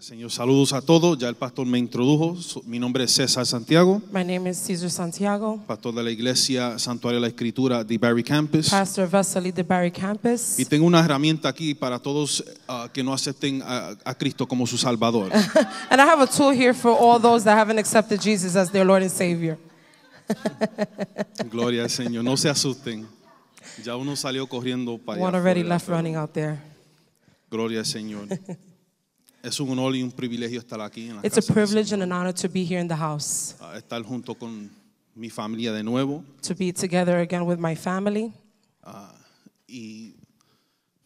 Señor, saludos a todos. Ya el pastor me introdujo. Mi nombre es César Santiago. My name is Cesar Santiago. Pastor de la Iglesia Santuario de la Escritura de Barry Campus. Pastor Vasily de Barry Campus. Y tengo una herramienta aquí para todos ah, que no acepten a, a, Cristo como su Salvador. and I have a tool here for all those that haven't accepted Jesus as their Lord and Savior. Gloria Señor. No se asusten. Ya uno salió corriendo para allá. One already left running out there. Gloria Señor. Es un honor y un privilegio estar aquí en la It's a casa privilege and an honor to be here in the house, Estar junto con mi familia de nuevo to be together again with my family. Ah, y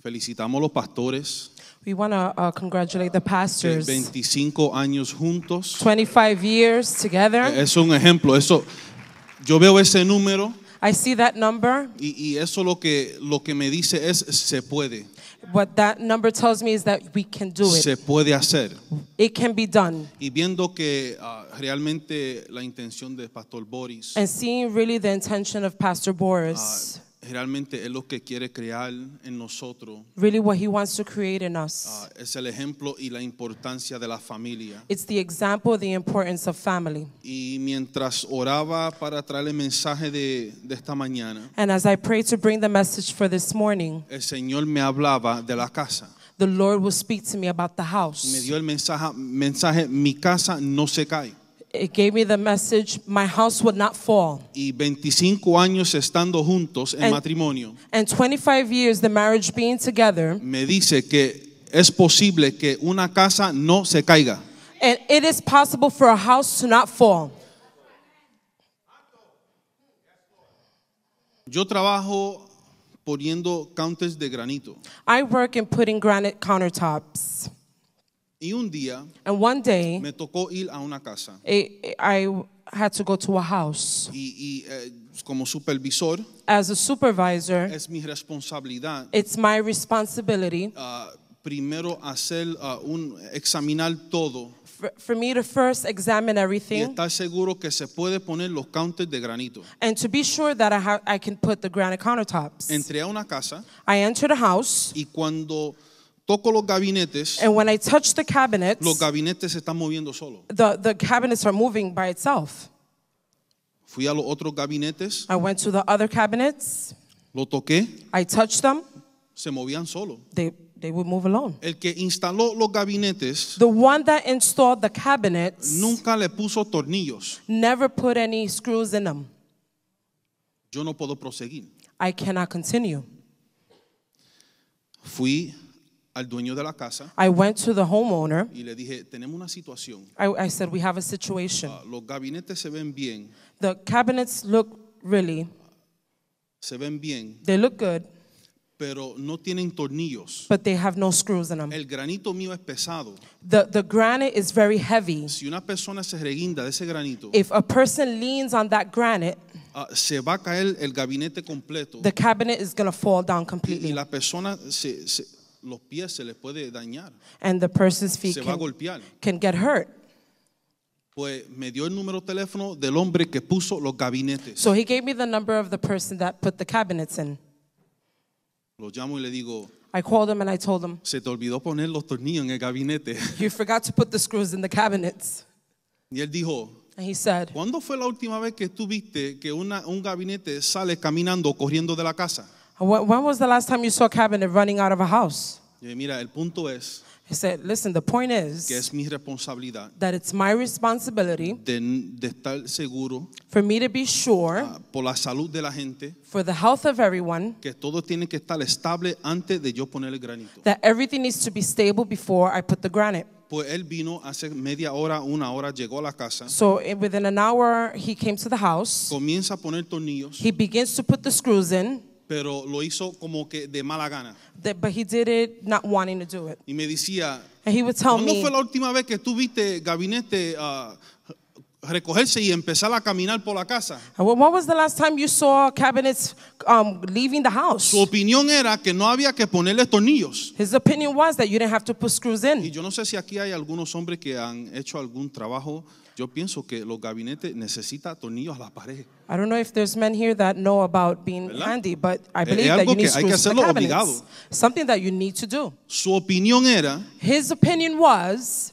felicitamos a los pastores. We want to uh, congratulate the pastors. 25 años juntos. 25 years together. E-, es un ejemplo. Eso, yo veo ese número I see that number, y, y eso lo que, lo que me dice es se puede. What that number tells me is that we can do it. Se puede hacer. It can be done. Y viendo que uh, realmente la intención de Pastor Boris. And seeing really the intention of Pastor Boris. Uh, realmente es lo que quiere crear en nosotros. Ah, es el ejemplo y la importancia de la familia. Y mientras oraba para traer el mensaje de, esta mañana. El Señor me hablaba de la casa. The me Me dio el mensaje, mensaje mi casa no se cae. It gave me the message, my house would not fall. Y 25 años estando juntos en and, matrimonio. And 25 years the marriage being together. Me dice que es posible que una casa no se caiga. And it is possible for a house to not fall. Yo trabajo poniendo counters de granito. I work in putting granite countertops. Y un día me tocó ir a una casa. I, eh, eh, I had to go to a house. Y, eh, como supervisor, as a supervisor, es mi responsabilidad. It's my responsibility. Uh, primero hacer ah, un examinar todo. For, for, me to first examine everything. Y estar seguro que se puede poner los counters de granito. And to be sure that I, I can put the granite countertops. Entré a una casa. I entered a house. Y cuando toco los gabinetes, and when I touch the cabinets, los gabinetes se están moviendo solo. the, the cabinets are moving by itself. Fui a los otros gabinetes, I went to the other cabinets, lo toqué, I touched them, se movían solo. they, they would move alone. El que instaló los gabinetes The one that installed the cabinets nunca le puso tornillos. never put any screws in them. Yo no puedo proseguir. I cannot continue. Fui al dueño de la casa I went to the homeowner. y le dije, tenemos una situación. I, I said, We have a situation. Ah, los gabinetes se ven bien, The cabinets look really, se ven bien, they look good, pero no tienen tornillos. but they have no screws in them. El granito mío es pesado. The, the granite is very heavy. Si una persona se reguinda de ese granito, If a person leans on that granite, ah, se va a caer el gabinete completo the cabinet is going to fall down y, y completely. la persona se, se- los pies se les puede dañar. And the person's feet se va a Pues me dio el número de teléfono del hombre que puso los gabinetes. So he gave me the number of the person that put the cabinets in. Lo llamo y le digo, I called him and I told him, se te olvidó poner los tornillos en el gabinete. You forgot to put the screws in the cabinets. Y él dijo, And he said, ¿cuándo fue la última vez que tuviste que un gabinete sale caminando corriendo de la casa? When was the last time you saw a cabinet running out of a house? Mira, el punto es. He said, listen, the point is que es mi responsabilidad that it's my responsibility de, de estar seguro for me to be sure uh, por la salud de la gente for the health of everyone que todo tiene que estar estable antes de yo poner el granito. That everything needs to be stable before I put the granite. Pues él vino hace media hora, una hora, llegó a la casa. So eh, within an hour he came to the house. Comienza a poner tornillos. He begins to put the screws in. pero lo hizo como que de mala gana. Y me decía, And fue la última vez que tuviste gabinete uh, recogerse y empezar a caminar por la casa. What was the last time you saw cabinets um, leaving the house? Su opinión era que no había que ponerle tornillos. His opinion was that you didn't have to put screws in. Y yo no sé si aquí hay algunos hombres que han hecho algún trabajo. Yo pienso que los gabinetes necesitan tornillos a la pared. I don't know if there's men here that know about being ¿verdad? handy, but I eh, believe that you need screws que hacerlo in the cabinets. Obligado. Something that you need to do. Su opinión era. His opinion was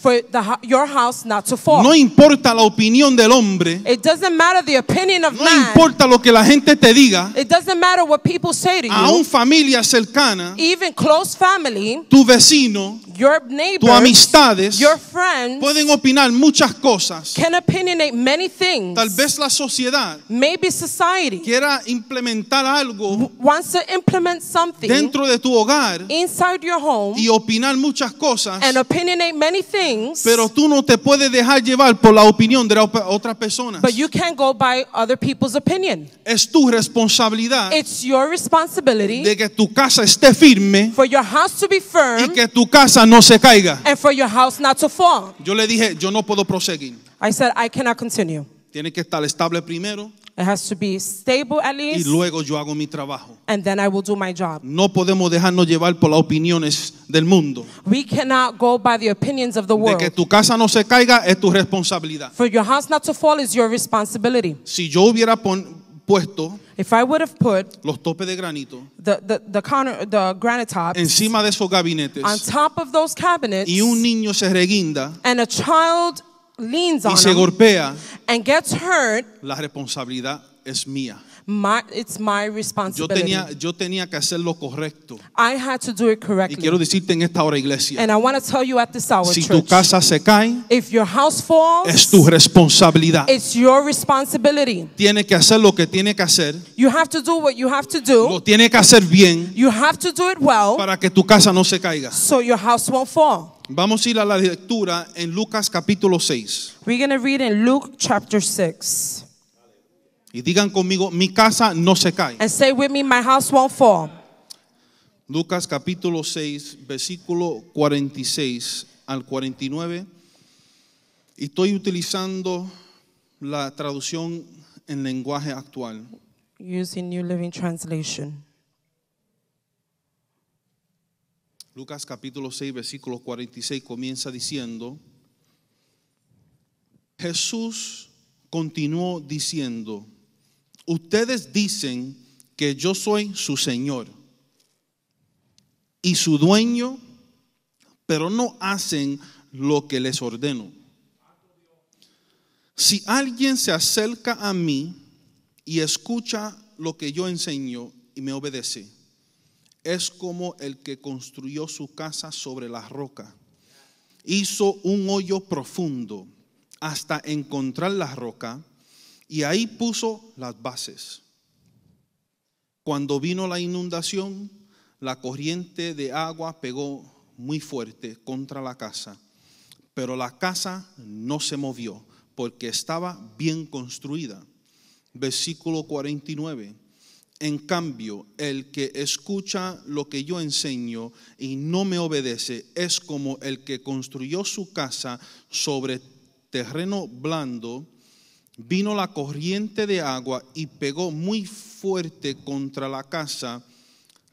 for the, your house not to fall. No importa la opinión del hombre. It doesn't matter the opinion of no man. importa lo que la gente te diga. It doesn't matter what people say to you. Aún familia cercana. Even close family. Tu vecino. Your neighbors, tu amistades. Your friends. Pueden opinar muchas cosas. Can opinionate many things. Tal vez la sociedad. Maybe society. Quiera implementar algo. Wants to implement something. Dentro de tu hogar. Inside your home. Y opinar muchas cosas. And opinionate many things things. Pero tú no te puedes dejar llevar por la opinión de otras personas. But you can't go by other people's opinion. Es tu responsabilidad. It's your responsibility. De que tu casa esté firme. For your house to be firm. Y que tu casa no se caiga. And for your house not to fall. Yo le dije, yo no puedo proseguir. I said I cannot continue. Tiene que estar estable primero. Y luego yo hago mi trabajo. No podemos dejarnos llevar por las opiniones del mundo. De que tu casa no se caiga es tu responsabilidad. Si yo hubiera puesto los topes de granito encima de esos gabinetes y un niño se reguinda child leans on y se golpea, and gets hurt, la responsabilidad es mía. My, it's my Yo tenía, yo tenía que hacer lo correcto. I had to do it Y quiero decirte en esta hora, iglesia, And I want to tell you at this hour, si tu casa se cae, if your house falls, es tu responsabilidad. it's your responsibility. Tiene que hacer lo que tiene que hacer. You have to do what you have to do. Lo tiene que hacer bien You have to do it well para que tu casa no se caiga. so your house won't fall. Vamos a ir a la lectura en Lucas capítulo 6. We're going to read in Luke chapter 6. Y digan conmigo, mi casa no se cae. And say with me, my house won't fall. Lucas capítulo 6, versículo 46 al 49. Y estoy utilizando la traducción en lenguaje actual. Using New Living Translation. Lucas capítulo 6, versículo 46 comienza diciendo, Jesús continuó diciendo, ustedes dicen que yo soy su Señor y su dueño, pero no hacen lo que les ordeno. Si alguien se acerca a mí y escucha lo que yo enseño y me obedece, es como el que construyó su casa sobre la roca. Hizo un hoyo profundo hasta encontrar la roca y ahí puso las bases. Cuando vino la inundación, la corriente de agua pegó muy fuerte contra la casa, pero la casa no se movió porque estaba bien construida. Versículo 49. En cambio, el que escucha lo que yo enseño y no me obedece es como el que construyó su casa sobre terreno blando. Vino la corriente de agua y pegó muy fuerte contra la casa.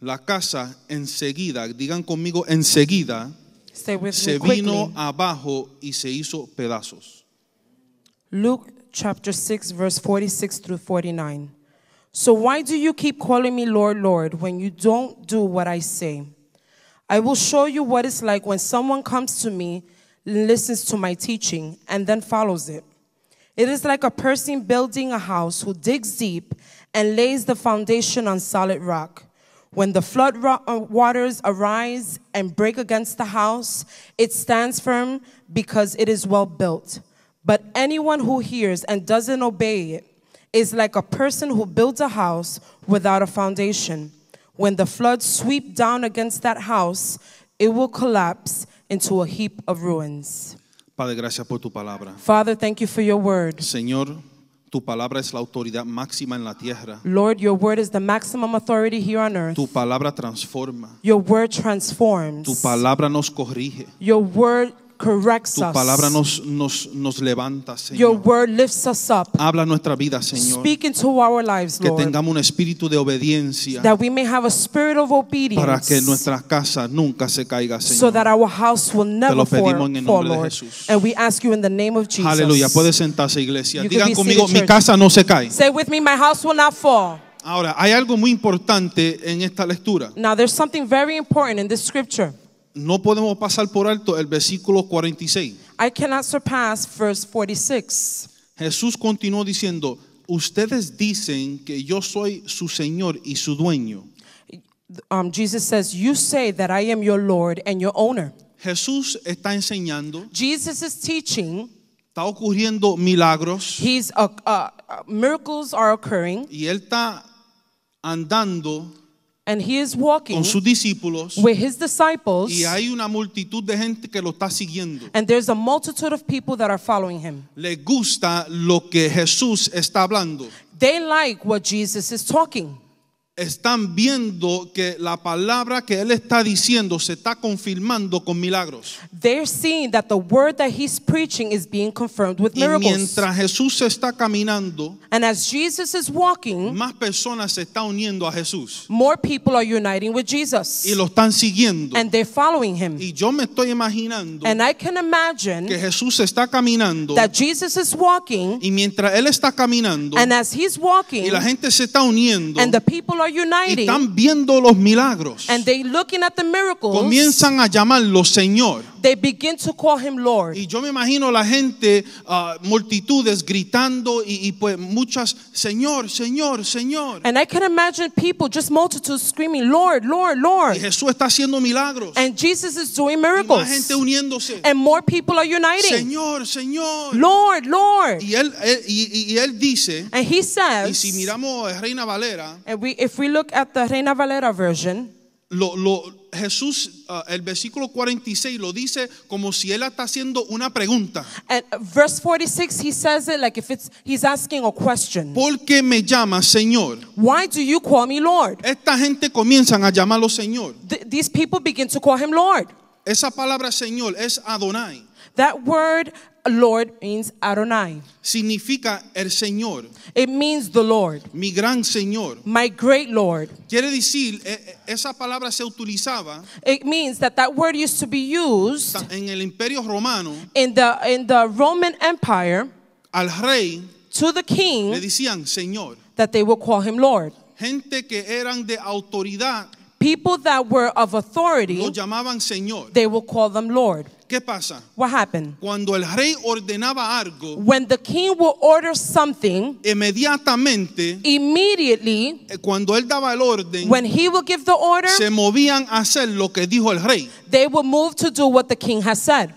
La casa enseguida, digan conmigo enseguida, se vino abajo y se hizo pedazos. Luke chapter 6 verse 46 through 49. So why do you keep calling me Lord, Lord, when you don't do what I say? I will show you what it's like when someone comes to me, listens to my teaching, and then follows it. It is like a person building a house who digs deep and lays the foundation on solid rock. When the flood uh, waters arise and break against the house, it stands firm because it is well built. But anyone who hears and doesn't obey it is like a person who builds a house without a foundation. When the floods sweep down against that house, it will collapse into a heap of ruins. Padre, gracias por tu palabra. Father, thank you for your word. Señor, Tu palabra es la autoridad máxima en la tierra. Lord, your word is the maximum authority here on earth. Tu palabra transforma. Your word transforms. Tu palabra nos corrige. Your word corrects us. Tu palabra nos, nos, nos levanta, Señor. Your word lifts us up. Habla nuestra vida, Señor. Speak into our lives, Lord. Que tengamos un espíritu de obediencia. That we may have a spirit of obedience. Para que nuestra casa nunca se caiga, Señor. So that our house will never Te lo pedimos en el nombre de Jesús. And we ask you in the name of Jesus. Aleluya. Puede sentarse, iglesia. You Digan conmigo, mi casa no se cae. Say with me, my house will not fall. Ahora, hay algo muy importante en esta lectura. Now, there's something very important in this scripture no podemos pasar por alto el versículo 46. Jesús continuó diciendo, ustedes dicen que yo soy su Señor y su dueño. Jesús está enseñando. Jesus Está ocurriendo milagros. Uh, uh, uh, y él está andando And he is walking con sus with his disciples, y hay una de gente que lo está and there's a multitude of people that are following him. gusta lo que Jesús está They like what Jesus is talking. están viendo que la palabra que él está diciendo se está confirmando con milagros. They're seeing that the word that he's preaching is being confirmed with miracles. Y mientras Jesús está caminando, and as Jesus is walking, más personas se están uniendo a Jesús. More people are uniting with Jesus. Y lo están siguiendo. And they're following him. Y yo me estoy imaginando and I can imagine que Jesús está caminando. That Jesus is walking. Y mientras él está caminando, and as he's walking, y la gente se está uniendo. And the people are y están viendo los milagros, comienzan a llamarlo Señor. They begin to call him Lord. Y yo me imagino la gente, uh, multitudes gritando y, y, pues muchas, Señor, Señor, Señor. And I can imagine people, just multitudes screaming, Lord, Lord, Lord. Y Jesús está haciendo milagros. And Jesus is doing miracles. Y más gente uniéndose. And more people are uniting. Señor, Señor. Lord, Lord. Y él, él y, y, él dice. And he says. Y si miramos Reina Valera. And we, if we look at the Reina Valera version lo, lo, Jesús, ah, el versículo 46 lo dice como si él está haciendo una pregunta. And verse 46 he says it like if it's he's asking a question. ¿Por qué me llamas Señor? Why do you call me Lord? Esta gente comienzan a llamarlo Señor. these people begin to call him Lord. Esa palabra Señor es Adonai. That word Lord means Adonai. Significa el Señor. It means the Lord. Mi gran Señor. My great Lord. Quiere decir, eh, eh, esa palabra se utilizaba. It means that that word used to be used en el Imperio Romano. In the in the Roman Empire. Al rey. To the king. Le decían Señor. That they would call him Lord. Gente que eran de autoridad People that were of authority, lo llamaban Señor. they will call them Lord. ¿Qué pasa? What happened? Cuando el rey ordenaba algo, when the king will order something, inmediatamente, immediately, eh, cuando él daba el orden, when he will give the order, se movían a hacer lo que dijo el rey. They will move to do what the king has said.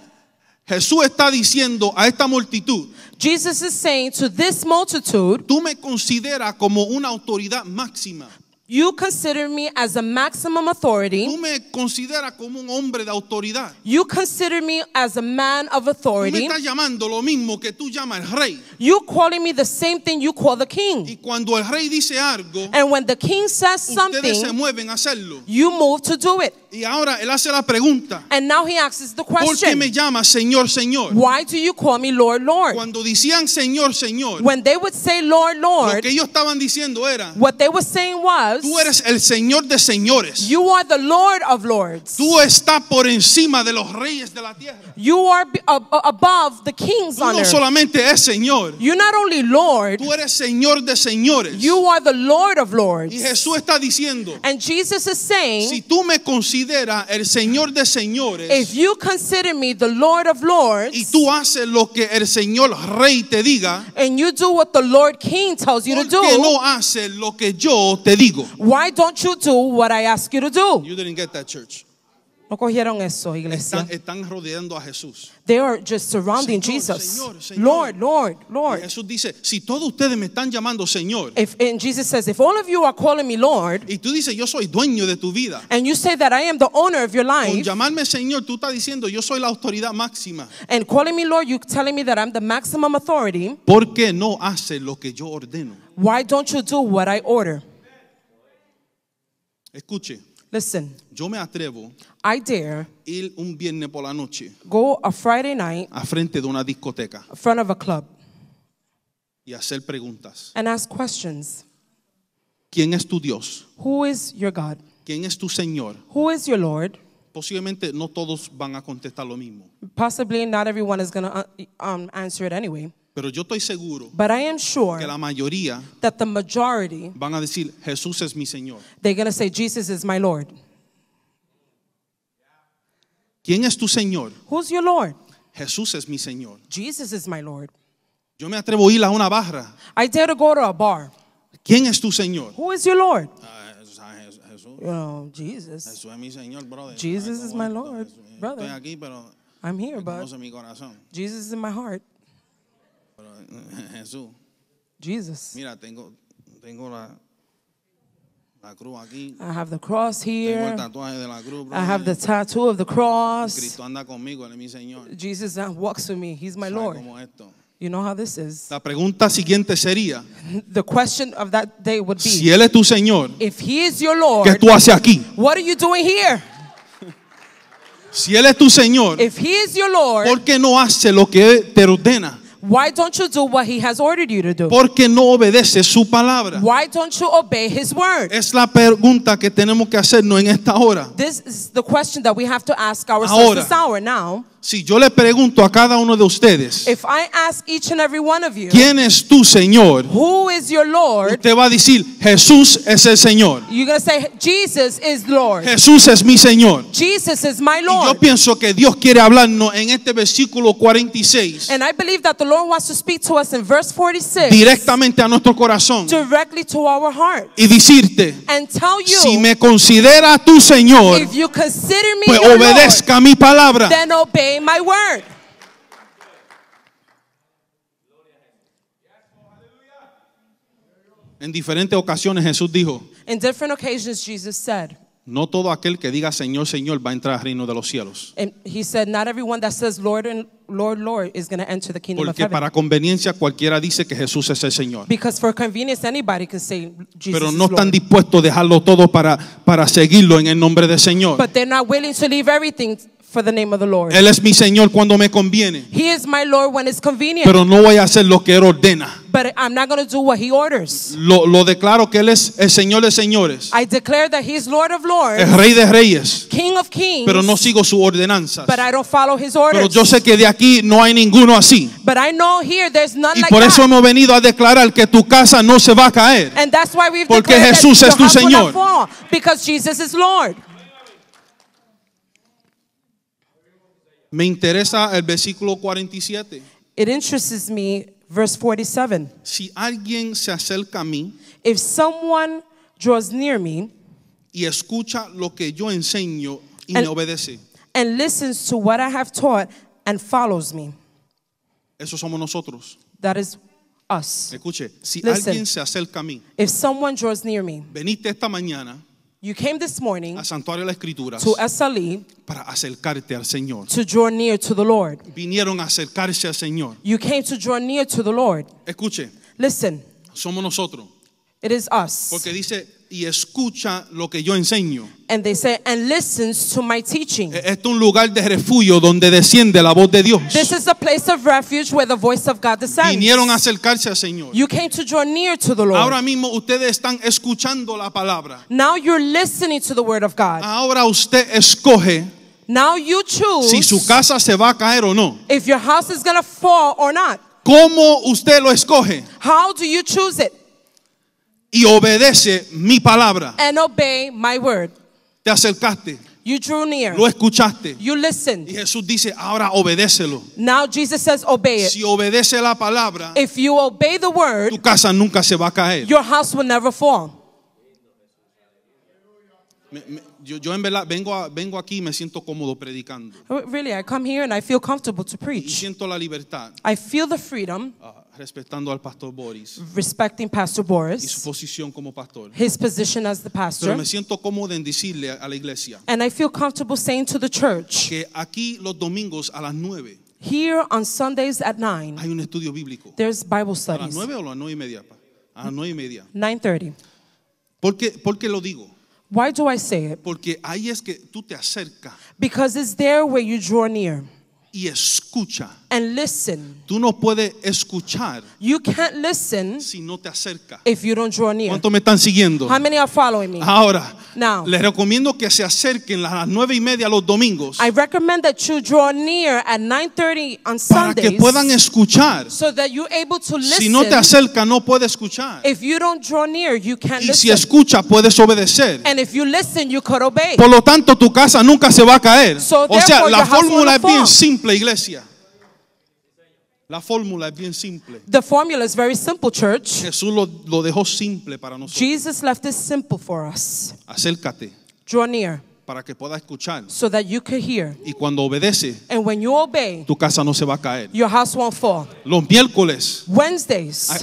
Jesús está diciendo a esta multitud, Jesus is saying to this multitude, tú me consideras como una autoridad máxima. You consider me as a maximum authority. Tú me considera como un hombre de autoridad. You consider me as a man of authority. Tú me estás llamando lo mismo que tú llamas el rey. You calling me the same thing you call the king. Y cuando el rey dice algo, and when the king says something, se mueven a hacerlo. You move to do it. Y ahora él hace la pregunta. And now he asks the question. ¿Por qué me llamas Señor, Señor? Why do you call me Lord, Lord? Cuando decían Señor, Señor. When they would say Lord, Lord. Lo que ellos estaban diciendo era. What they were saying was. Tú eres el Señor de señores. You are the Lord of lords. Tú estás por encima de los reyes de la tierra. You are above the kings Tú on no earth. solamente es Señor. You're not only Lord. Tú eres Señor de señores. You are the Lord of lords. Y Jesús está diciendo. And Jesus is saying. Si tú me consideras consideras el Señor de señores if you consider me the Lord of lords, y tú haces lo que el Señor Rey te diga, and you do what the Lord King tells no haces lo que yo te digo? Why don't you do what I ask you to do? You didn't get that church. No cogieron eso, iglesia. Están, están rodeando a Jesús. They are just surrounding Señor, Jesus. Señor, Señor. Lord, Lord, Lord. Y Jesús dice, si todos ustedes me están llamando Señor. If, and Jesus says, if all of you are calling me Lord. Y tú dices, yo soy dueño de tu vida. And you say that I am the owner of your life. Con llamarme Señor, tú estás diciendo, yo soy la autoridad máxima. And calling me Lord, you're telling me that I'm the maximum authority. ¿Por qué no hace lo que yo ordeno? Why don't you do what I order? Escuche. Listen. Yo me atrevo I dare ir un viernes por la noche go a Friday night a frente de una discoteca in front of a club y hacer preguntas. and ask questions. ¿Quién es tu Dios? Who is your God? ¿Quién es tu Señor? Who is your Lord? Posiblemente no todos van a contestar lo mismo. Possibly not everyone is going to uh, um, answer it anyway. Pero yo estoy seguro But I am que la mayoría van a decir Jesús es mi Señor. They're going to say Jesus is my Lord. ¿Quién es tu Señor? Who's your Lord? Jesús es mi Señor. Jesus is my Lord. Yo me atrevo a ir a una barra. I dare to go to a bar. ¿Quién es tu Señor? Who is your Lord? Uh, Jesús. Jesus. Jesús es mi Señor, brother. Jesus is my Lord, brother. Estoy aquí, pero I'm here, but no sé mi corazón. Jesus is in my heart. Jesús. Jesus. Mira, tengo, tengo la, la cruz aquí. I have the cross Tengo el tatuaje de la cruz. I have the tattoo of the cross. Cristo anda conmigo, él es mi Señor. Jesus walks with me. He's my Lord. cómo esto. You know how this is. La pregunta siguiente sería, The question of that day would be. si Él es tu Señor, if he is your ¿qué tú haces aquí? what are you doing here? Si Él es tu Señor, If he is your Lord, ¿por qué no hace lo que te ordena? Why don't you do what he has ordered you to do? Porque no obedece su palabra. Why don't you obey his word? Es la pregunta que tenemos que hacernos en esta hora. This is the question that we have to ask ourselves Ahora, this hour now. Si yo le pregunto a cada uno de ustedes, ¿quién es tu Señor? Te Usted va a decir, Jesús es el Señor. Jesús es mi Señor. Y yo pienso que Dios quiere hablarnos en este versículo 46. Directamente a nuestro corazón. Y decirte, si me considera tu Señor, pues obedezca mi palabra my word. En diferentes ocasiones Jesús dijo, In different occasions Jesus said, no todo aquel que diga Señor, Señor va a entrar al reino de los cielos. And he said, not everyone that says Lord and Lord, Lord is going to enter the kingdom of heaven. para conveniencia cualquiera dice que Jesús es el Señor. Because for convenience anybody can say Jesus Pero no están dispuestos a dejarlo todo para, para seguirlo en el nombre del Señor. But they're not willing to leave everything for the name of the Lord. Él es mi Señor cuando me conviene. He is my Lord when it's convenient. Pero no voy a hacer lo que Él ordena. But I'm not going to do what he orders. Lo, lo, declaro que él es el Señor de señores. I declare that he's Lord of lords. El Rey de reyes. King of kings. Pero no sigo su ordenanzas. But I don't follow his orders. Pero yo sé que de aquí no hay ninguno así. But I know here there's none y like por eso hemos venido a declarar que tu casa no se va a caer. And that's why we've Porque Jesús that es tu Señor. Because Jesus is Lord. Me interesa el versículo 47. It interests me, verse 47. Si alguien se acerca a mí If someone draws near me y escucha lo que yo enseño y me obedece, and listens to what I have taught and follows me, eso somos nosotros. that is us. Escuche, si alguien se acerca a mí, if someone draws near me, veniste esta mañana You came this morning a Santuario de to SLE para acercarte al Señor. to draw near to the Lord. Vinieron a acercarse al Señor. You came to draw near to the Lord. Escuche, Listen, somos nosotros It is us. Porque dice, y escucha lo que yo enseño. And they say, and listens to my teaching. Este es un lugar de refugio donde desciende la voz de Dios. This is a place of refuge where the voice of God descends. Vinieron a acercarse al Señor. You came to draw near to the Lord. Ahora mismo ustedes están escuchando la palabra. Now you're listening to the word of God. Ahora usted escoge Now you choose si su casa se va a caer o no. If your house is going to fall or not. ¿Cómo usted lo escoge? How do you choose it? y obedece mi palabra. obey my word. Te acercaste. You Lo escuchaste. Y Jesús dice, ahora obedécelo. Now Jesus says, obey Si obedece la palabra, tu casa nunca se va a caer. Your house will never fall. yo, en verdad vengo, aquí me siento cómodo predicando. Really, I come here and I feel comfortable to siento la libertad. I feel the freedom. Ah, respetando al pastor Boris respecting Pastor Boris. y su posición como pastor. his position as the Pero pastor. me siento cómodo en decirle a la iglesia And I feel comfortable saying to the church, que aquí los domingos a las 9 here on Sundays at 9, hay un estudio bíblico. there's Bible studies. ¿A las 9 o a las 9 y media? A las 9 y media. 9:30. ¿Por qué, por qué lo digo? Why do I say it? Porque ahí es que tú te acercas Because it's there where you draw near y escucha Tú no puedes escuchar si no te acercas. if ¿Cuántos me están siguiendo? Ahora, les recomiendo que se acerquen a las nueve y media los domingos para que puedan escuchar. Si no te acercas, no puedes escuchar. If you don't draw Y si escucha, escuchas, puedes obedecer. Por lo tanto, tu casa nunca se va a caer. O sea, la fórmula es bien simple, iglesia. La fórmula es bien simple. The formula is very simple, church. Jesús lo, lo dejó simple para nosotros. Jesus left it simple for us. Acércate. Draw near para que pueda escuchar. Y cuando obedece, tu casa no se va a caer. Los miércoles,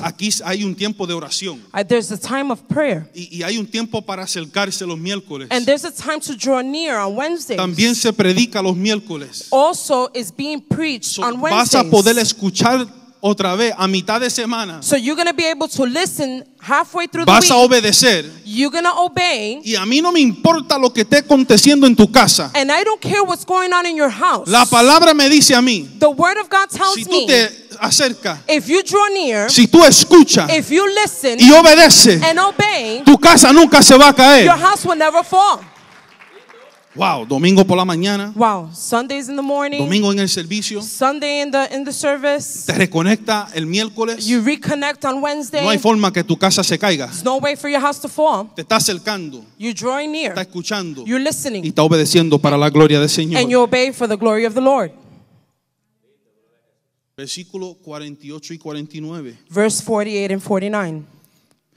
aquí hay un tiempo de oración uh, y, hay un tiempo para acercarse los miércoles. También se predica los miércoles. vas a poder escuchar otra vez a mitad de semana. So you're going to be able to listen halfway through the Vas a obedecer. You're going to obey. Y a mí no me importa lo que esté aconteciendo en tu casa. And I don't care what's going on in your house. La palabra me dice a mí. The word of God tells si tú te acercas, if you draw near, si tú escuchas if you listen, y obedeces, and obey, tu casa nunca se va a caer. Your house will never fall. Wow, domingo por la mañana. Wow, Sundays in the morning. Domingo en el servicio. Sunday in the in the service. Te reconecta el miércoles. You reconnect on Wednesday. No hay forma que tu casa se caiga. There's no way for your house to fall. Te está acercando. You're drawing near. Está escuchando. You're listening. Y está obedeciendo para la gloria del Señor. And you obey for the glory of the Lord. Versículo 48 y 49. Verse 48 and 49.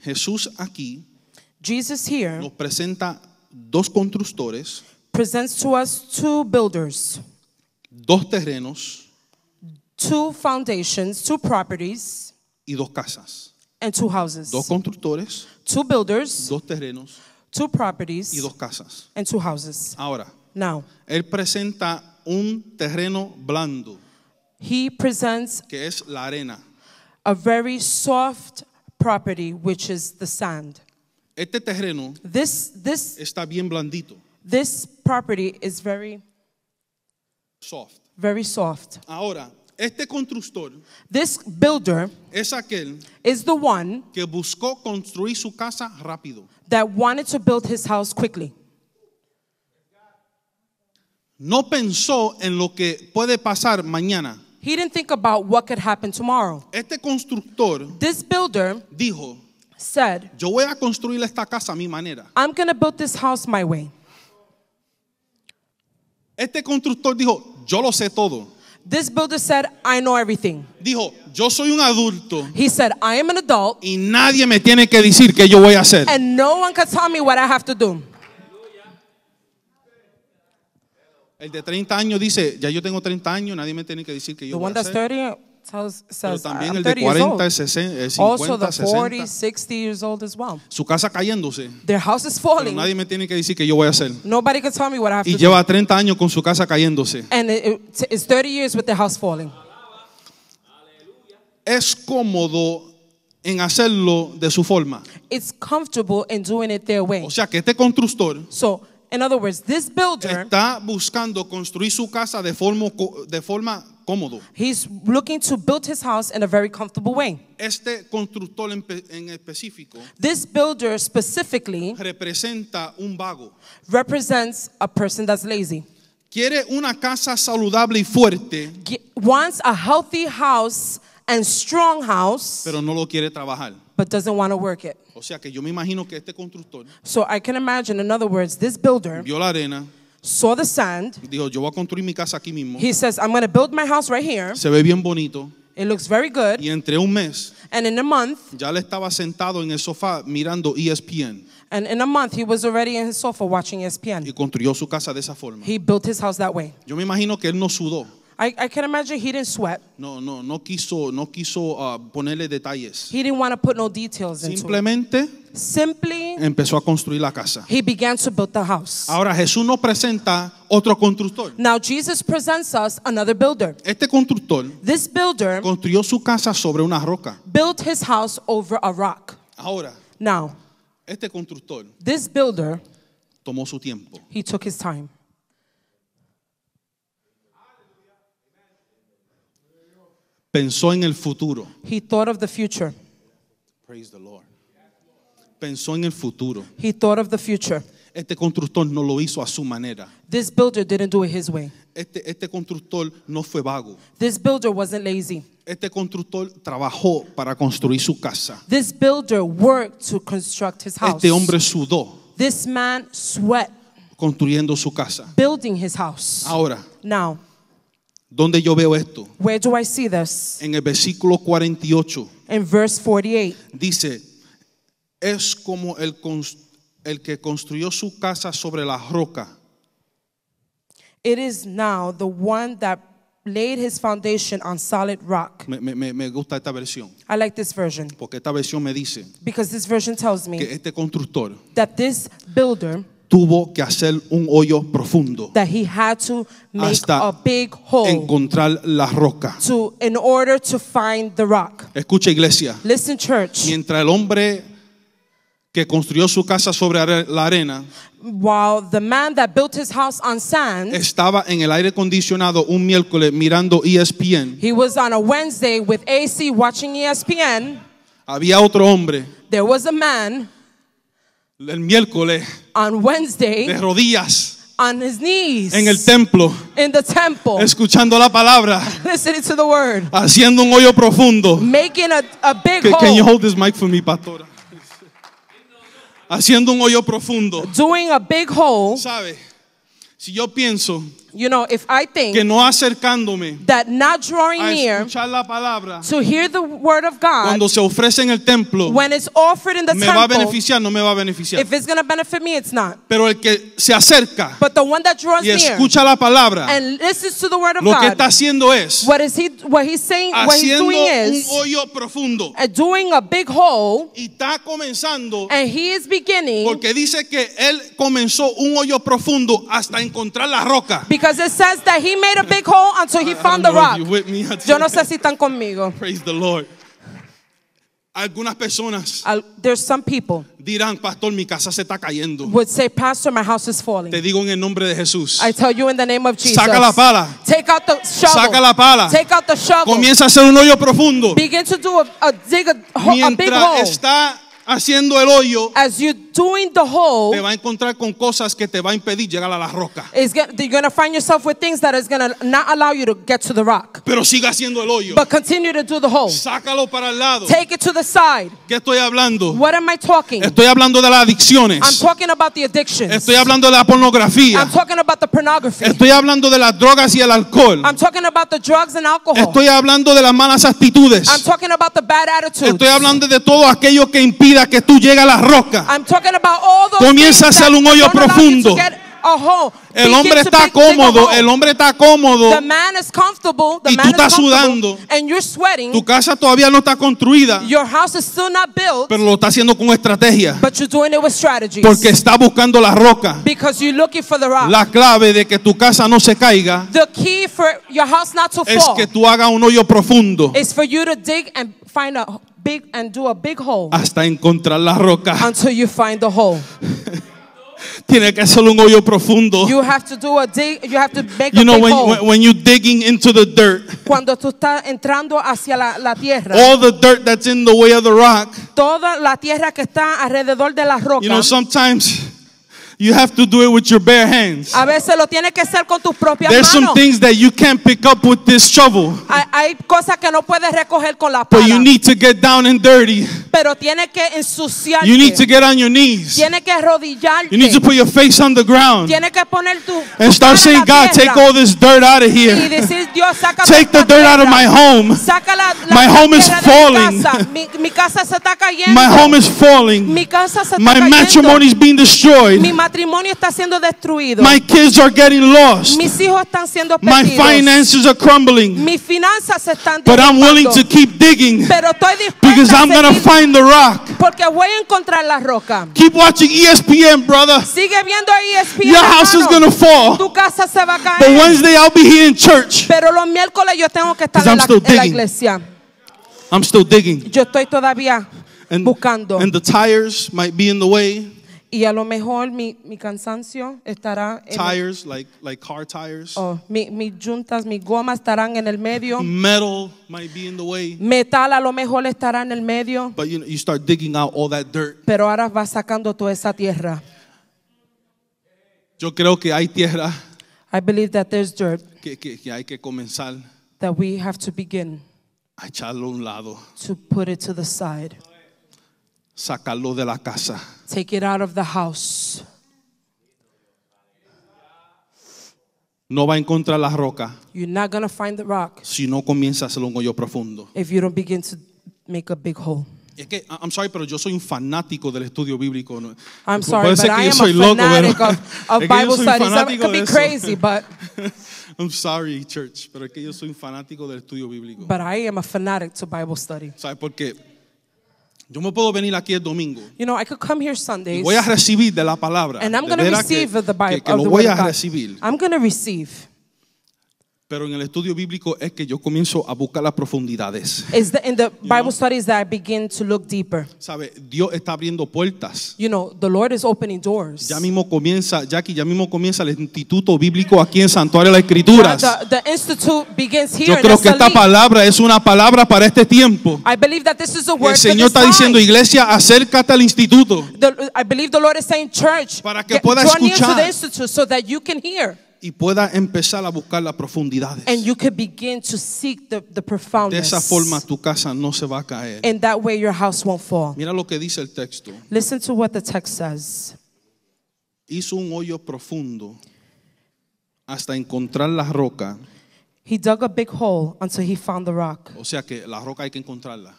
Jesús aquí Jesus here nos presenta dos constructores presents to us two builders. Dos terrenos. Two foundations, two properties. Y dos casas. And two houses. Dos constructores. Two builders. Dos terrenos. Two properties. Y dos casas. And two houses. Ahora. Now. Él presenta un terreno blando. He presents que es la arena. A very soft property which is the sand. Este terreno this, this está bien blandito. This property is very soft. Very soft. Ahora, este constructor This builder es aquel is the one que buscó construir su casa rápido. that wanted to build his house quickly. No pensó en lo que puede pasar mañana. He didn't think about what could happen tomorrow. Este constructor This builder dijo, said, yo voy a construir esta casa a mi manera. I'm going to build this house my way. Este constructor dijo, yo lo sé todo. This builder said, I know everything. Dijo, yo soy un adulto. He said, I am an adult. Y nadie me tiene que decir qué yo voy a hacer. And no one can tell me what I have to do. El de 30 años dice, ya yo tengo 30 años, nadie me tiene que decir qué yo voy a hacer también el de 40, 60, 60 Su casa cayéndose. is nadie me tiene que decir que yo voy a hacer. y lleva 30 años con su casa cayéndose. And house Es cómodo en hacerlo de su forma. comfortable in doing it way. O sea que este constructor está buscando construir su casa de forma, de forma cómodo. He's looking to build his house in a very comfortable way. Este constructor en, en específico This builder specifically representa un vago. represents a person that's lazy. Quiere una casa saludable y fuerte. wants a healthy house and strong house, pero no lo quiere trabajar. but doesn't want to work it. O sea que yo me imagino que este constructor So I can imagine, in other words, this builder vio la arena, saw the sand. Dijo, yo voy a construir mi casa aquí mismo. He says, I'm going to build my house right here. Se ve bien bonito. It looks very good. Y entre un mes, and in a month, ya le estaba sentado en el sofá mirando ESPN. And in a month, he was already in his sofa watching ESPN. Y construyó su casa de esa forma. He built his house that way. Yo me imagino que él no sudó. I, I can imagine he didn't sweat. No, no, no quiso, no quiso uh, ponerle detalles. He didn't want to put no details into Simplemente it. Simply, empezó a construir la casa. he began to build the house. Ahora Jesús nos presenta otro constructor. Now Jesus presents us another builder. Este constructor This builder construyó su casa sobre una roca. built his house over a rock. Ahora, Now, este constructor this builder, tomó su tiempo. he took his time. Pensó en el futuro. He thought of the future. Pensó en el futuro. He thought of the future. Este constructor no lo hizo a su manera. This builder didn't do it his way. Este, este constructor no fue vago. This builder wasn't lazy. Este constructor trabajó para construir su casa. This builder worked to construct his house. Este hombre sudó This man sweat construyendo su casa. building his house. Ahora, Now, ¿Dónde yo veo esto? En el versículo 48. In 48. Dice, es como el, que construyó su casa sobre la roca. It is now the one that laid his foundation on solid rock. Me, gusta esta versión. I like this version. Porque esta versión me dice me que este constructor tuvo que hacer un hoyo profundo hasta encontrar la roca. Escucha iglesia. Mientras el hombre que construyó su casa sobre la arena estaba en el aire acondicionado un miércoles mirando e ESPN. E había otro hombre el miércoles on Wednesday de rodillas on his knees en el templo in the temple escuchando la palabra listening to the word haciendo un hoyo profundo making a, big can, hole can you hold this mic for me pastora haciendo un hoyo profundo doing a big hole sabe si yo pienso You know, if I think que no acercándome that not drawing a near escuchar la palabra to hear the word of God cuando se ofrece en el templo when it's offered in the me temple, va a beneficiar, no me va a beneficiar. If it's gonna benefit me, it's not. Pero el que se acerca But the one that draws y escucha la palabra and listens to the word of lo que está haciendo es what is he, what he's saying, haciendo what he's doing is, un hoyo profundo doing a big hole y está comenzando and he is beginning porque dice que él comenzó un hoyo profundo hasta encontrar la roca. Because Because it says that he made a big hole until he found the rock. Yo no sé si están conmigo. Praise the Lord. Algunas personas there's some people dirán, pastor, mi casa se está cayendo. Would say, pastor, my house is falling. Te digo en el nombre de Jesús. I tell you in the name of Jesus. Saca la pala. Take out the shovel. Saca la pala. Take out the shovel. Comienza a hacer un hoyo profundo. Begin to do a, a dig a, big hole. está haciendo el hoyo. As you doing the whole, te va a encontrar con cosas que te va a impedir llegar a la roca. Is you're going to find yourself with things that is going to not allow you to get to the rock. Pero siga haciendo el hoyo. But continue to do the hole. Sácalo para el lado. Take it to the side. ¿Qué estoy hablando? What am I talking? Estoy hablando de las adicciones. I'm talking about the addictions. Estoy hablando de la pornografía. I'm talking about the pornography. Estoy hablando de las drogas y el alcohol. I'm talking about the drugs and alcohol. Estoy hablando de las malas actitudes. I'm talking about the bad attitudes. Estoy hablando de todo aquello que impida que tú llegues a la roca. I'm talking Comienza a hacer un hoyo profundo. El hombre está cómodo, el hombre está cómodo. y tú estás sudando. Tu casa todavía no está construida. pero lo está haciendo con estrategia. Porque está buscando la roca. La clave de que tu casa no se caiga es que tú hagas un hoyo profundo. Hasta encontrar la roca. Tiene que hacer un hoyo profundo. You have to do a dig, you have to make you know, a big when, hole. When, when you're digging into the dirt, cuando tú estás entrando hacia la, la tierra, all the dirt that's in the way of the rock, toda la tierra que está alrededor de la roca, you know, sometimes You have to do it with your bare hands. A veces lo tiene que hacer con tus propias There's manos. some things that you can't pick up with this shovel. Hay, hay cosas que no puedes recoger con la pala. But you need to get down and dirty. Pero tienes que ensuciarte. You need to get on your knees. Tienes que arrodillarte. You need to put your face on the ground. Tienes que poner tu And start saying, God, take all this dirt out of here. Y decir, Dios, saca take the dirt out of my home. Saca la, la my home is falling. Casa. Mi, mi casa se está cayendo. My home is falling. Mi casa se está my cayendo. matrimony is being destroyed. Mi matrimonio está siendo destruido. My kids are getting lost. Mis hijos están siendo perdidos. My finances are crumbling. Mis finanzas se están But I'm willing to keep digging. Pero estoy dispuesto because I'm going to find the rock. Porque voy a encontrar la roca. Keep watching ESPN, brother. Sigue viendo ESPN. Your house hermano. is going to fall. Tu casa se va a caer. But Wednesday I'll be here in church. Pero los miércoles yo tengo que estar en la, en la iglesia. I'm still digging. Yo estoy todavía and, buscando. And the tires might be in the way. Y a lo mejor mi, mi cansancio estará en Tires, like, like car tires. oh, mi- mis juntas, mis gomas estarán en el medio. Metal might be in the way. Metal a lo mejor estará en el medio, But you, you start digging out all that dirt. pero ahora vas sacando toda esa tierra. Yo creo que hay tierra I believe that there's dirt que, que- que hay que comenzar that we have to begin a echarlo a un lado. to put it to the side. Sácalo de la casa. Take it out of the house. No va a encontrar la roca. You're not gonna find the rock Si no comienzas hacer un hoyo profundo. if you don't begin to make a big hole. Es que, I'm sorry, pero yo soy un fanático del estudio bíblico. I'm sorry, Puede but I am a loco, fanatic of, of Bible study. studies. I could be crazy, but I'm sorry, church, pero es que yo soy un fanático del estudio bíblico. but I am a fanatic to Bible study. ¿Sabes por qué? Yo me puedo venir aquí el domingo. You know, I could come here Sundays. Y voy a recibir de la palabra. And I'm going to receive que, the Bible. Que, que lo voy a recibir. I'm going to receive. Pero en el estudio bíblico es que yo comienzo a buscar las profundidades. Sabe, Dios está abriendo puertas. Ya mismo comienza, Jackie, ya mismo comienza el Instituto Bíblico aquí en Santuario de las Escrituras. yo creo que esta palabra es una palabra para este tiempo. el Señor está diciendo, iglesia, acércate al instituto. para que pueda escuchar y pueda empezar a buscar las profundidades. De esa forma tu casa no se va a caer. Mira lo que dice el texto. Hizo un hoyo profundo hasta encontrar la roca. O sea que la roca hay que encontrarla.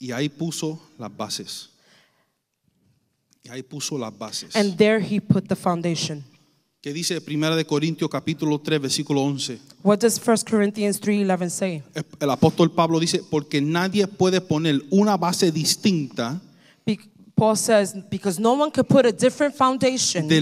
Y ahí puso las bases. Ahí puso las bases. And there he put the foundation. ¿Qué dice 1 de Corintios capítulo 3 versículo 11? What does 1 Corinthians 3:11 say? El, el apóstol Pablo dice, porque nadie puede poner una base distinta Paul says, because no one could put a different foundation in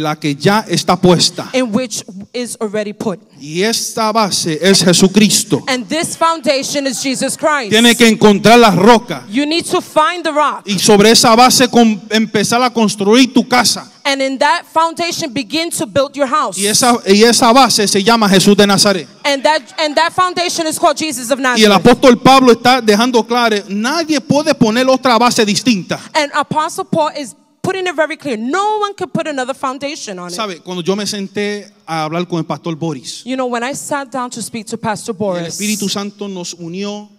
which is already put. Y esta base es Jesucristo. And this foundation is Jesus Christ. Tiene que encontrar la roca. You need to find the rock. Y sobre esa base empezar a construir tu casa and in that foundation begin to build your house. Y esa, y esa base se llama Jesús de Nazaret. And that, and that foundation is called Jesus of Nazareth. Y el apóstol Pablo está dejando claro, nadie puede poner otra base distinta. And Apostle Paul is putting it very clear. No one can put another foundation on it. ¿Sabe? Cuando yo me senté a hablar con el pastor Boris. You know, when I sat down to speak to Pastor Boris. El Espíritu Santo nos unió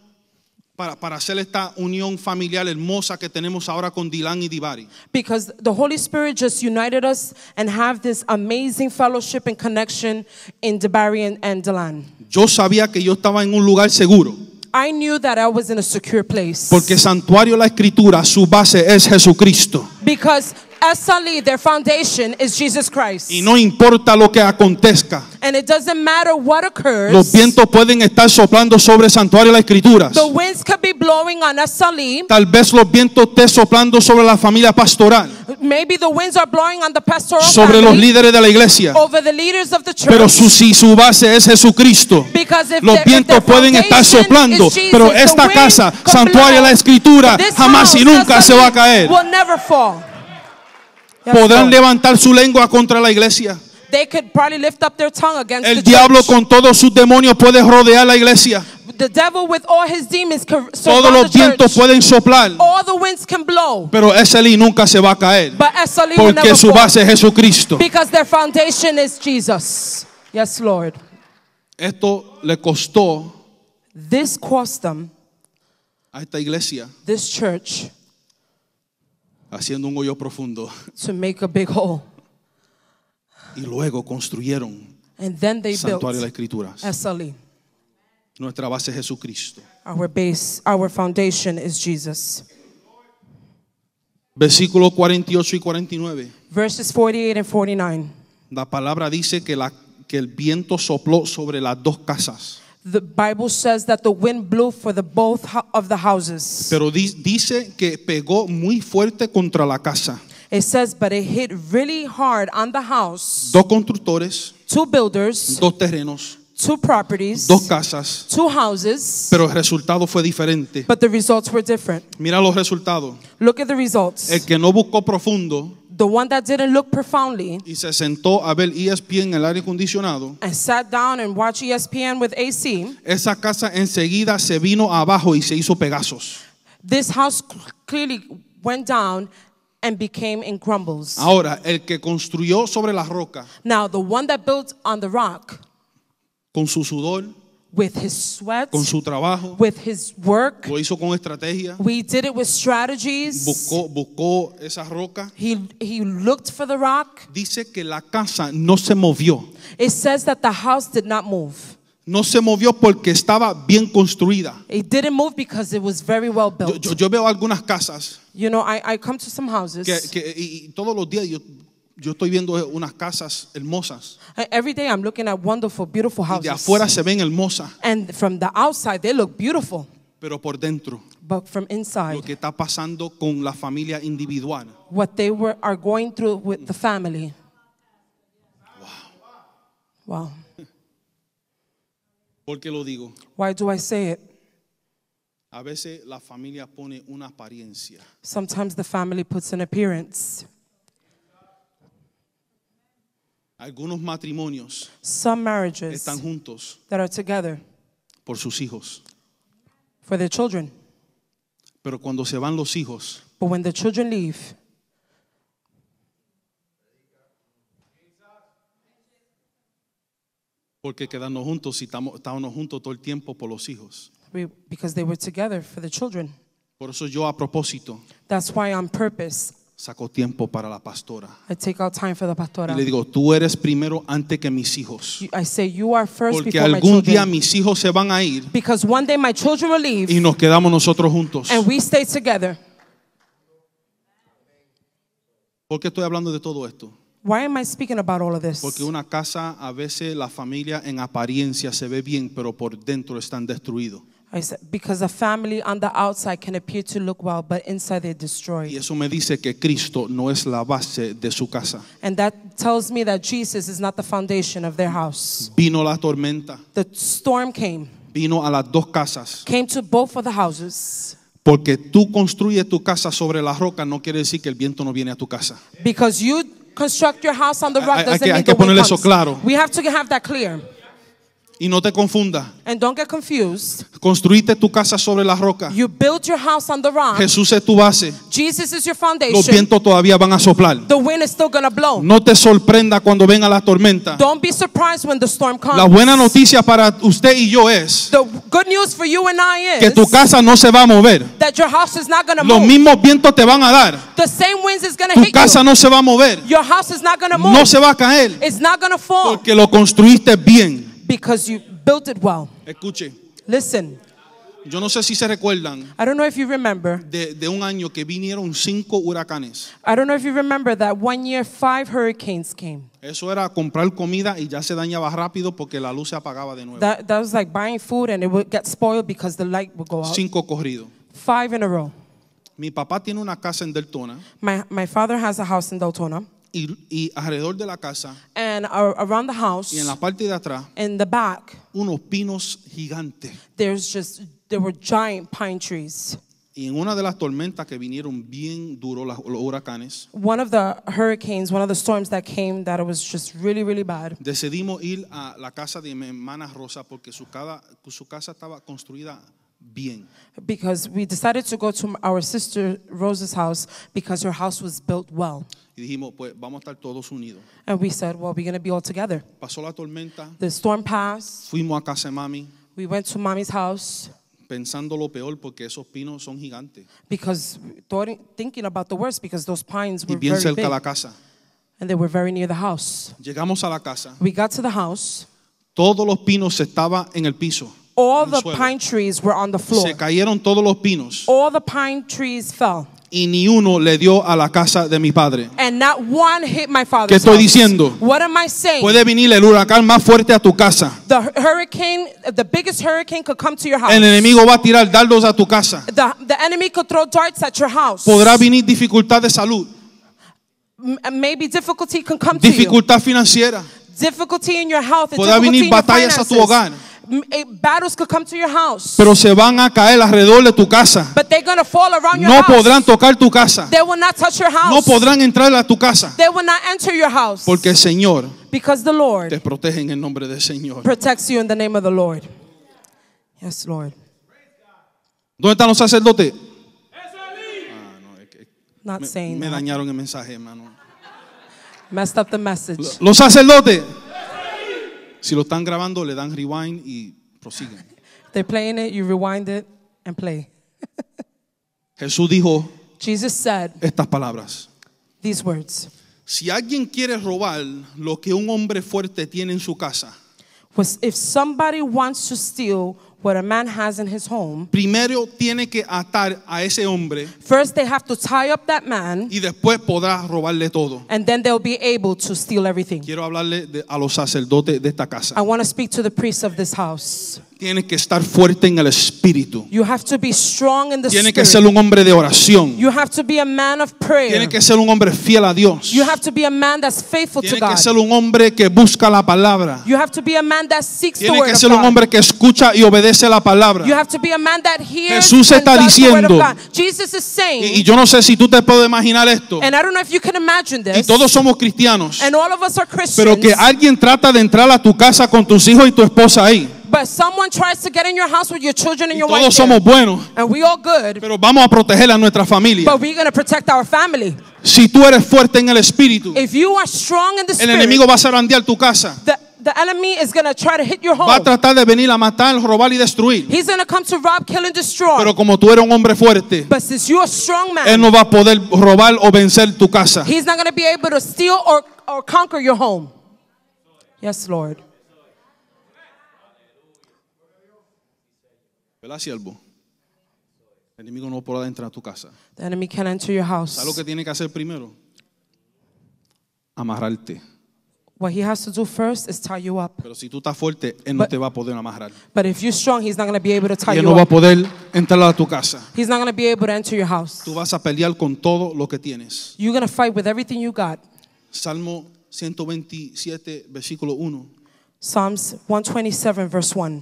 para, para, hacer esta unión familiar hermosa que tenemos ahora con Dilan y Divari. Because the Holy Spirit just united us and have this amazing fellowship and connection in Dibari and, and Dilan. Yo sabía que yo estaba en un lugar seguro. I knew that I was in a secure place. Porque santuario la escritura, su base es Jesucristo. Because y no importa lo que acontezca. Los vientos pueden estar soplando sobre el santuario de las escrituras. Tal vez los vientos estén soplando sobre la familia pastoral. sobre los líderes de la iglesia. Pero si su base es Jesucristo, los vientos pueden estar soplando, pero esta casa, santuario de la escritura, jamás y nunca se va a caer podrán levantar su lengua contra la iglesia. El diablo con todos sus demonios puede rodear la iglesia. todos los vientos pueden soplar. pero Esa winds nunca se va a caer. porque su base es Jesucristo. Esto le costó a esta iglesia haciendo un hoyo profundo. make a Y luego construyeron And santuario de las escrituras. Nuestra base es Jesucristo. Our base, our foundation is Jesus. Versículos 48 y 49. La palabra dice que, la, que el viento sopló sobre las dos casas. The Bible says that the wind blew for the both of the houses. Pero dice que pegó muy fuerte contra la casa. It says, but it hit really hard on the house. Dos constructores. Two builders. Dos terrenos. Two properties, dos casas, two houses, pero el resultado fue diferente. But the results were different. Mira los resultados. Look at the results. El que no buscó profundo, the one that didn't look profoundly, y se sentó a ver ESPN en el aire acondicionado, and sat down and watched ESPN with AC, esa casa enseguida se vino abajo y se hizo pedazos. this house clearly went down and became in crumbles. Ahora, el que construyó sobre la roca Now, the one that built on the rock con su sudor, with his sweat, con su trabajo, with his work. Lo hizo con estrategia. We did it with strategies. Buscó, buscó esa roca. He, he looked for the rock. Dice que la casa no se movió. It says that the house did not move. No se movió porque estaba bien construida. It didn't move because it was very well built. Yo, yo, yo veo algunas casas. You know, I, I come to some houses. Que, que, y, todos los días yo yo estoy viendo unas casas hermosas. E, every day I'm looking at wonderful, beautiful houses. Y de afuera se ven hermosas. And from the outside they look beautiful. Pero por dentro. But from inside. Lo que está pasando con la familia individual. What they were, are going through with the family. Wow. Wow. ¿Por qué lo digo? Why do I say it? A veces la familia pone una apariencia. Sometimes the family puts an appearance. Algunos matrimonios están juntos por sus hijos. children. Pero cuando se van los hijos, porque quedarnos juntos si estábamos juntos todo el tiempo por los hijos. Por eso yo a propósito. That's why on purpose sacó tiempo para la pastora. le digo, tú eres primero antes que mis hijos. Porque algún día mis hijos se van a ir. y nos quedamos nosotros juntos. ¿Por qué estoy hablando de todo esto? Porque una casa a veces la familia en apariencia se ve bien, pero por dentro están destruidos. I said, because a family on the outside can appear to look well, but inside they're destroyed. Y eso me dice que Cristo no es la base de su casa. And that tells me that Jesus is not the foundation of their house. Vino la tormenta. The storm came. Vino a las dos casas. Came to both of the houses. Porque tú construyes tu casa sobre la roca no quiere decir que el viento no viene a tu casa. Because you construct your house on the rock doesn't hay, hay, hay mean que, hay que ponerle eso claro. We have to have that clear. Y no te confunda. Construiste tu casa sobre la roca. Jesús es tu base. Los vientos todavía van a soplar. No te sorprenda cuando venga la tormenta. La buena noticia para usted y yo es que tu casa no se va a mover. Los mismos vientos te van a dar. tu casa no se va a mover. No se va a caer. Porque lo construiste bien. Because you built it well. Escuche. Listen. Yo no sé si se recuerdan I don't know if you remember. De, de, un año que vinieron cinco huracanes. I don't know if you remember that one year five hurricanes came. Eso era comprar comida y ya se dañaba rápido porque la luz se apagaba de nuevo. That, that was like buying food and it would get spoiled because the light would go out. Cinco corrido. Five in a row. Mi papá tiene una casa en Deltona. My, my father has a house in Deltona y, alrededor de la casa y en la parte de atrás unos pinos gigantes. Y en una de las tormentas que vinieron bien duro, los huracanes. One of the hurricanes, one of the storms that came that was just really, really bad. Decidimos ir a la casa de mi hermana Rosa porque su casa, su casa estaba construida bien. Because we decided to go to our sister Rose's house because her house was built well. Y dijimos, pues vamos a estar todos unidos. And we said, well, we're going to be all together. Pasó la tormenta. The storm passed. Fuimos a casa de mami. We went to mommy's house. Pensando lo peor porque esos pinos son gigantes. Because thinking about the worst because those pines were y bien very cerca big. la casa. And they were very near the house. Llegamos a la casa. We got to the house. Todos los pinos estaban en el piso. All the suelo. pine trees were on the floor. Se cayeron todos los pinos. All the pine trees fell. Y ni uno le dio a la casa de mi padre. And not one hit my father's ¿Qué estoy house. diciendo? What am I saying? Puede venir el huracán más fuerte a tu casa. The hurricane, the biggest hurricane could come to your house. El enemigo va a tirar dardos a tu casa. The, the enemy could throw darts at your house. Podrá venir dificultad de salud. M maybe difficulty can come dificultad to you. Dificultad financiera difficulty in your health, pueda venir in your batallas a tu hogar. Eh, battles could come to your house, pero se van a caer alrededor de tu casa. but they're gonna fall around your No house. podrán tocar tu casa. They will not touch your house. No podrán entrar a tu casa. They will not enter your house. Porque el Señor because the Lord te protege en el nombre del Señor. protects you in the name of the Lord. Yes, Lord. ¿Dónde están los sacerdotes? Not Me, saying me dañaron el mensaje, hermano. Messed up the message. Los sacerdotes. Si lo están grabando, le dan rewind y prosiguen. it, you rewind it and play. Jesús dijo Jesus said, estas palabras. These words. Si alguien quiere robar lo que un hombre fuerte tiene en su casa, was if somebody wants to steal what a man has in his home, primero tiene que atar a ese hombre first they have to tie up that man y después podrá robarle todo. and then they'll be able to steal everything. Quiero hablarle de- a los sacerdotes de esta casa. I want to speak to the priests of this house. Tiene que estar fuerte en el espíritu. Tiene que ser un hombre de oración. Tiene que ser un hombre fiel a Dios. Tiene que ser un hombre que busca la palabra. Tiene que ser un hombre que escucha y obedece la palabra. Jesús está diciendo. y, yo no sé si tú te puedes imaginar esto. y todos somos cristianos. pero que alguien trata de entrar a tu casa con tus hijos y tu esposa ahí. But someone tries to get in your house with your children and y your todos wife. Todos somos buenos. And we all good. Pero vamos a proteger a nuestra familia. But we're going to protect our family. Si tú eres fuerte en el espíritu, If you are strong in the spirit, el enemigo va a zarandear tu casa. The, the enemy is going to try to hit your home. Va a tratar de venir a matar, robar y destruir. He's going to come to rob, kill and destroy. Pero como tú eres un hombre fuerte, But since you're a strong man, él no va a poder robar o vencer tu casa. He's not going to be able to steal or, or conquer your home. Yes, Lord. ¿Verdad, siervo? El enemigo no podrá entrar a tu casa. The enemy can enter your house. ¿Sabes lo que tiene que hacer primero? Amarrarte. What he has to do first is tie you up. Pero si tú estás fuerte, él no te va a poder amarrar. But if you're strong, he's not going to be able to tie you él no va a poder entrar a tu casa. He's not going to be able to enter your house. Tú vas a pelear con todo lo que tienes. You're going to fight with everything you got. Salmo 127 versículo 1. Psalms 127 verse 1.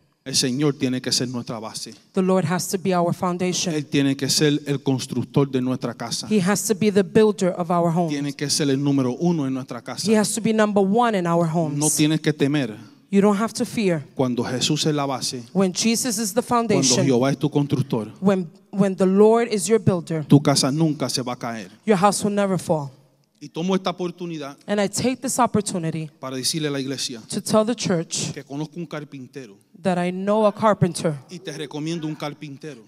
El Señor tiene que ser nuestra base. The Lord has to be our foundation. Él tiene que ser el constructor de nuestra casa. He has to be the builder of our homes. Tiene que ser el número uno en nuestra casa. He has to be number one in our homes. No tienes que temer. You don't have to fear. Cuando Jesús es la base. When Jesus is the foundation. Cuando Jehová es tu constructor. When, when the Lord is your builder. Tu casa nunca se va a caer. Your house will never fall. Y tomo esta oportunidad para decirle a la iglesia que conozco un carpintero y te recomiendo un carpintero.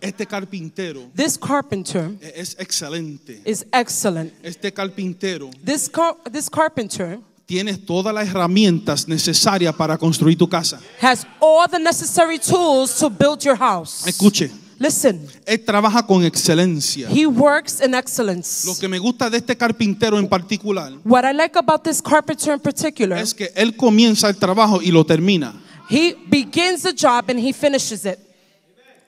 Este carpintero e-, es excelente. Este carpintero tiene todas las herramientas necesarias para construir tu casa. Escuche. Listen. Él trabaja con excelencia. He works in excellence. Lo que me gusta de este carpintero en particular What I like about this carpenter in particular es que él comienza el trabajo y lo termina. He begins the job and he finishes it.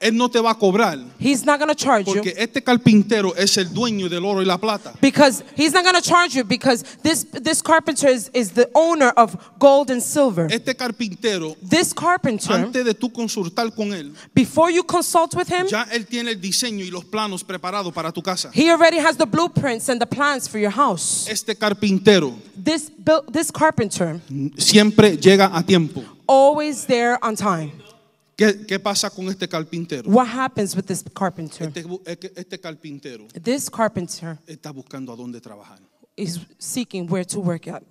Él no te va a cobrar. He's not going to charge porque you. Porque este carpintero es el dueño del oro y la plata. Because he's not going to charge you because this this carpenter is, is the owner of gold and silver. Este carpintero This carpenter antes de tú consultar con él before you consult with him ya él tiene el diseño y los planos preparados para tu casa. He already has the blueprints and the plans for your house. Este carpintero this this carpenter siempre llega a tiempo. Always there on time. ¿Qué, ¿Qué, pasa con este carpintero? What happens with this carpenter? Este, este, carpintero this carpenter está buscando a dónde trabajar. Is seeking where to work at.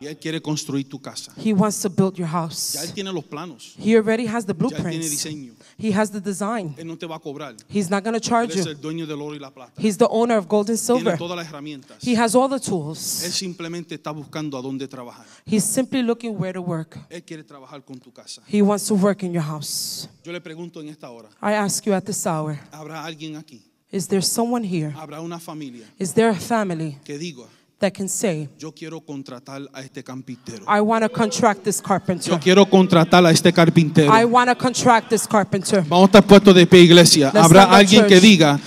Y él quiere construir tu casa. He wants to build your house. Ya él tiene los planos. He already has the blueprints. Ya él tiene diseño. He has the design. Él no te va a cobrar. He's not going to charge Él es you. el dueño del oro y la plata. He's the owner of gold and Tiene silver. todas las herramientas. He has all the Él tools. simplemente está buscando a dónde trabajar. He's simply looking where to work. Él quiere trabajar con tu casa. He wants to work in your house. Yo le pregunto en esta hora, I ask you at this hour ¿habrá alguien aquí? is there someone here? ¿Habrá una familia Is there a family que diga, that can say, Yo quiero contratar a este carpintero. I want to contract this carpenter. Yo quiero contratar a este carpintero. I want to contract this carpenter. Vamos a estar puestos de pie, iglesia. Let's Habrá alguien church. que diga,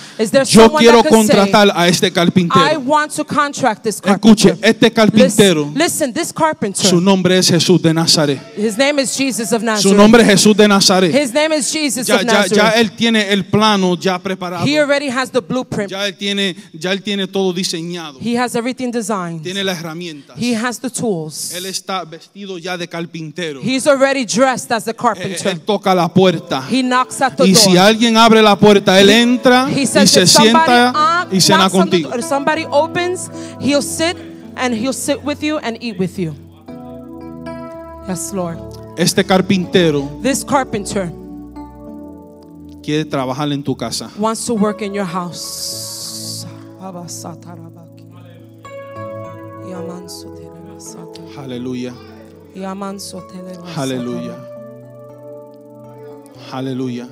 Yo quiero contratar say, a este carpintero. I want to contract this carpenter. Escuche, este carpintero. Listen, listen, this carpenter. Su nombre es Jesús de Nazaret. His name is Jesus of Nazareth. Su nombre es Jesús de Nazaret. His name is Jesus ya, of ya, Nazareth. Ya él tiene el plano ya preparado. He already has the blueprint. Ya él tiene, ya él tiene todo diseñado. He has everything designs. Tiene las herramientas. He has the tools. Él está vestido ya de carpintero. He's already dressed as a carpenter. Él, él toca la puerta. He knocks at the y door. si alguien abre la puerta, él entra he, he y se sienta y cena contigo. If somebody opens, he'll sit and he'll sit with you and eat with you. Yes, Lord. Este carpintero This carpenter quiere trabajar en tu casa. Wants to work in your house. satara, Aleluya. Aleluya. Aleluya.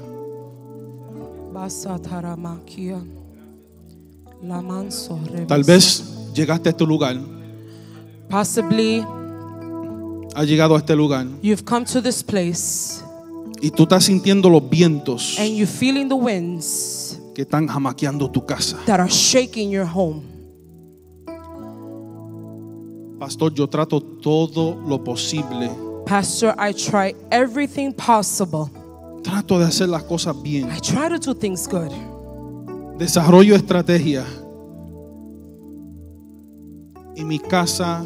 Tal vez llegaste a este lugar. Possibly has llegado a este lugar. You've come to this place. Y tú estás sintiendo los vientos. And you're feeling the winds. Que están jamaqueando tu casa. That are shaking your home Pastor, yo trato todo lo posible. Pastor, I try everything possible. Trato de hacer las cosas bien. I try to do things good. Desarrollo estrategia. Y mi casa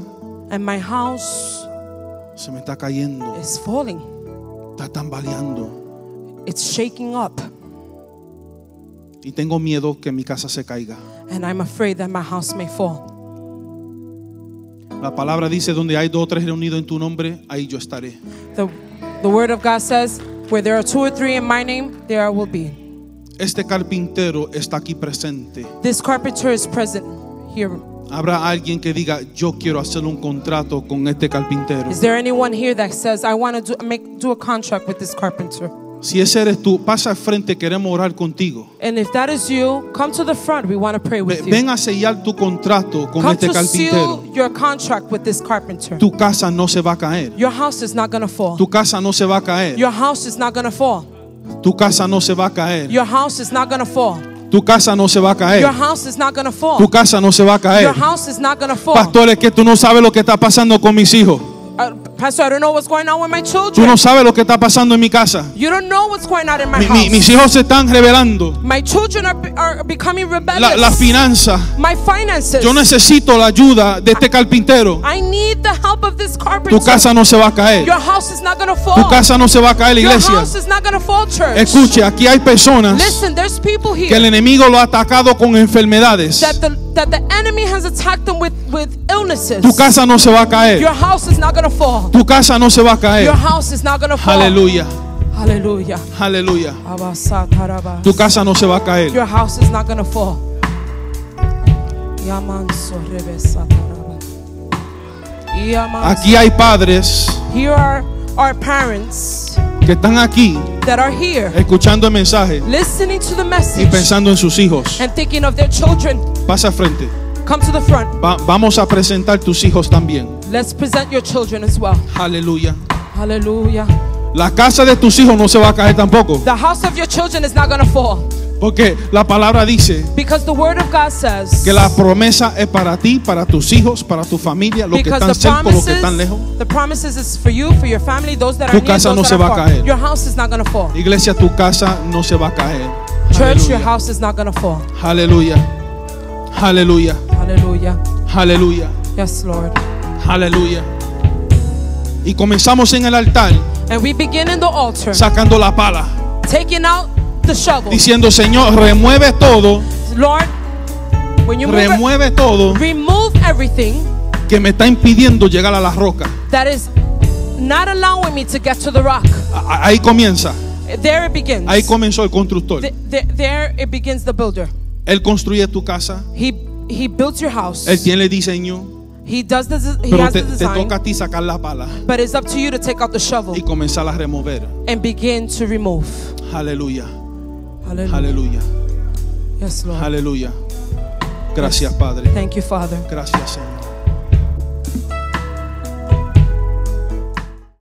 And my house se me está cayendo. Is falling. Está tambaleando. It's shaking up. Y tengo miedo que mi casa se caiga. And I'm afraid that my house may fall. La palabra dice, donde hay dos o tres reunidos en tu nombre, ahí yo estaré. The, the word of God says, where there are two or three in my name, there I will be. Este carpintero está aquí presente. This carpenter is present here. Habrá alguien que diga, yo quiero hacer un contrato con este carpintero. Is there anyone here that says, I want to do, make, do a contract with this carpenter? Si ese eres tú, pasa al frente, queremos orar contigo. Ven a sellar tu contrato con este carpintero. Tu casa no se va a caer. casa no se va a caer. Tu casa no se va a caer. Tu casa no se va a caer. Tu casa no se va a caer. Tu casa no se va a caer. Pastores, que tú no sabes lo que está pasando con mis hijos. Uh, Pastor, I don't know what's going on with my children. Tú no sabes lo que está pasando en mi casa. You don't know what's going on in my mi, house. Mis hijos se están rebelando. My children are, are becoming rebellious. La, la finanza. My finances. Yo necesito la ayuda de este carpintero. I need the help of this carpenter. Tu casa no se va a caer. Your house is not gonna fall. Tu casa no se va a caer, la iglesia. Your house is not gonna fall, church. Escuche, aquí hay personas Listen, there's people here que el enemigo lo ha atacado con enfermedades. That the, that the enemy has attacked them with, with illnesses. Tu casa no se va a caer. Your house is not gonna fall. Tu casa no se va a caer. Aleluya. Aleluya. Tu casa no se va a caer. Aquí hay padres que están aquí escuchando el mensaje y pensando en sus hijos. And Pasa frente. vamos a presentar tus hijos también. Let's present your children as well. Hallelujah. Hallelujah. La casa de tus hijos no se va a caer tampoco. The house of your children is not going to fall. Porque la palabra dice Because the word of God says, que la promesa es para ti, para tus hijos, para tu familia, los que están cerca, los que están lejos. the is for for you, your family, those that Tu casa no se va a caer. Your house is not gonna fall. Iglesia, tu casa no se va a caer. Church, your house is not gonna fall. Hallelujah. Hallelujah. Hallelujah. Hallelujah. Yes, Lord. Aleluya. Y comenzamos en el altar. And we begin in the altar. Sacando la pala. Taking out the shovel. Diciendo, Señor, remueve todo. Lord, when you remueve move, todo. Remove everything que me está impidiendo llegar a la roca. That is not allowing me to get to the rock. Ahí comienza. There it begins. Ahí comenzó el constructor. The, the, there it begins the builder. Él construye tu casa. He, he built your house. Él tiene el diseño. He does this. he Pero has te, the design, te toca a ti sacar la pala but it's up to you to take out the shovel y comenzar a remover. and begin to remove. Aleluya. Aleluya. Yes, Lord. Aleluya. Gracias, Padre. Thank you, Father. Gracias, Señor.